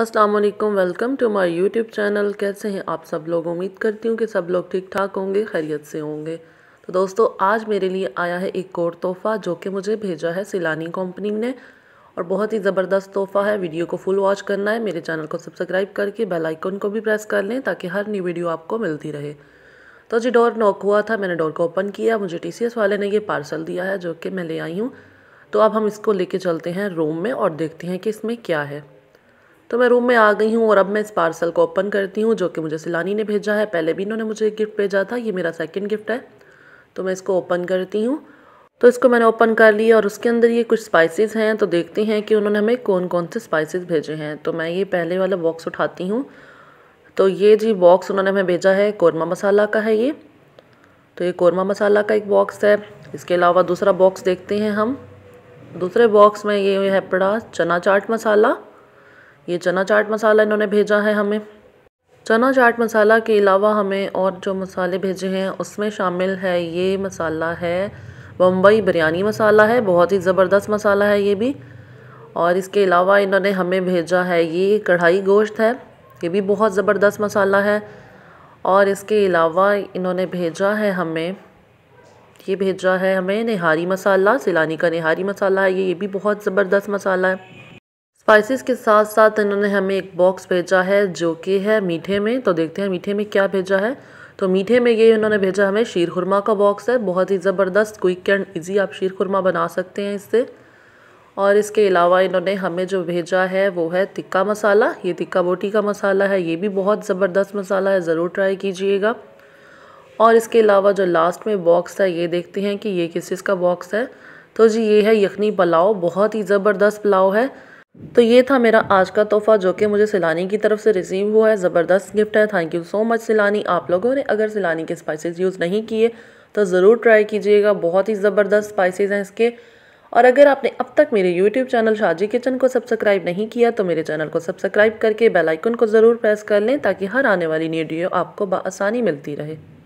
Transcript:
अस्सलाम वालेकुम welcome to my YouTube channel कैसे हैं आप सब लोग उम्मीद करती हूँ कि सब लोग ठीक ठाक होंगे खैरियत से होंगे तो दोस्तों आज मेरे लिए आया है एक और तोहफ़ा जो कि मुझे भेजा है सिलानी कंपनी ने और बहुत ही ज़बरदस्त तोहफ़ा है वीडियो को फुल वॉच करना है मेरे चैनल को सब्सक्राइब करके बेल आइकन को भी प्रेस कर लें ताकि हर नई वीडियो आपको मिलती रहे तो जी डोर नॉक हुआ था मैंने डोर को ओपन किया मुझे टी वाले ने ये पार्सल दिया है जो कि मैं ले आई हूँ तो अब हम इसको लेके चलते हैं रूम में और देखते हैं कि इसमें क्या है तो मैं रूम में आ गई हूँ और अब मैं इस पार्सल को ओपन करती हूँ जो कि मुझे सिलानी ने भेजा है पहले भी इन्होंने मुझे गिफ्ट भेजा था ये मेरा सेकेंड गिफ्ट है तो मैं इसको ओपन करती हूँ तो इसको मैंने ओपन कर लिया और उसके अंदर ये कुछ स्पाइसेस हैं तो देखते हैं कि उन्होंने हमें कौन कौन से स्पाइसेस भेजे हैं तो मैं ये पहले वाला बॉक्स उठाती हूँ तो ये जी बॉक्स उन्होंने हमें भेजा है कौरमा मसाला का है ये तो ये कौरमा मसाला का एक बॉक्स है इसके अलावा दूसरा बॉक्स देखते हैं हम दूसरे बॉक्स में ये है पड़ा चना चाट मसाला ये चना चाट मसाला इन्होंने भेजा है हमें चना चाट मसाला के अलावा हमें और जो मसाले भेजे हैं उसमें शामिल है ये मसाला है बम्बई बिरयानी मसाला है बहुत ही ज़बरदस्त मसाला है ये भी और इसके अलावा इन्होंने हमें भेजा है ये कढ़ाई गोश्त है ये भी बहुत ज़बरदस्त मसाला है और इसके अलावा इन्होंने भेजा है हमें ये भेजा है हमें निहारी मसाला सिलानी का निहारी मसाला है ये ये भी बहुत ज़बरदस्त मसाला है स्पाइसेस के साथ साथ इन्होंने हमें एक बॉक्स भेजा है जो कि है मीठे में तो देखते हैं मीठे में क्या भेजा है तो मीठे में ये इन्होंने भेजा हमें शीर खुरमा का बॉक्स है बहुत ही ज़बरदस्त क्विक एंड इजी आप शीर खुरमा बना सकते हैं इससे और इसके अलावा इन्होंने हमें जो भेजा है वो है तिक्का मसाला ये तिक्का बोटी का मसाला है ये भी बहुत ज़बरदस्त मसाला है ज़रूर ट्राई कीजिएगा और इसके अलावा जो लास्ट में बॉक्स है ये देखते हैं कि ये किस चीज़ का बॉक्स है तो जी ये है यखनी पुलाव बहुत ही ज़बरदस्त पुलाव है तो ये था मेरा आज का तोहफा जो कि मुझे सिलानी की तरफ से रिसीव हुआ है ज़बरदस्त गिफ्ट है थैंक यू सो मच सिलानी आप लोगों ने अगर सिलानी के स्पाइसेस यूज़ नहीं किए तो ज़रूर ट्राई कीजिएगा बहुत ही ज़बरदस्त स्पाइसेस हैं इसके और अगर आपने अब तक मेरे यूट्यूब चैनल शाजी किचन को सब्सक्राइब नहीं किया तो मेरे चैनल को सब्सक्राइब करके बेलाइकन को ज़रूर प्रेस कर लें ताकि हर आने वाली नीडियो वीडियो आपको बसानी मिलती रहे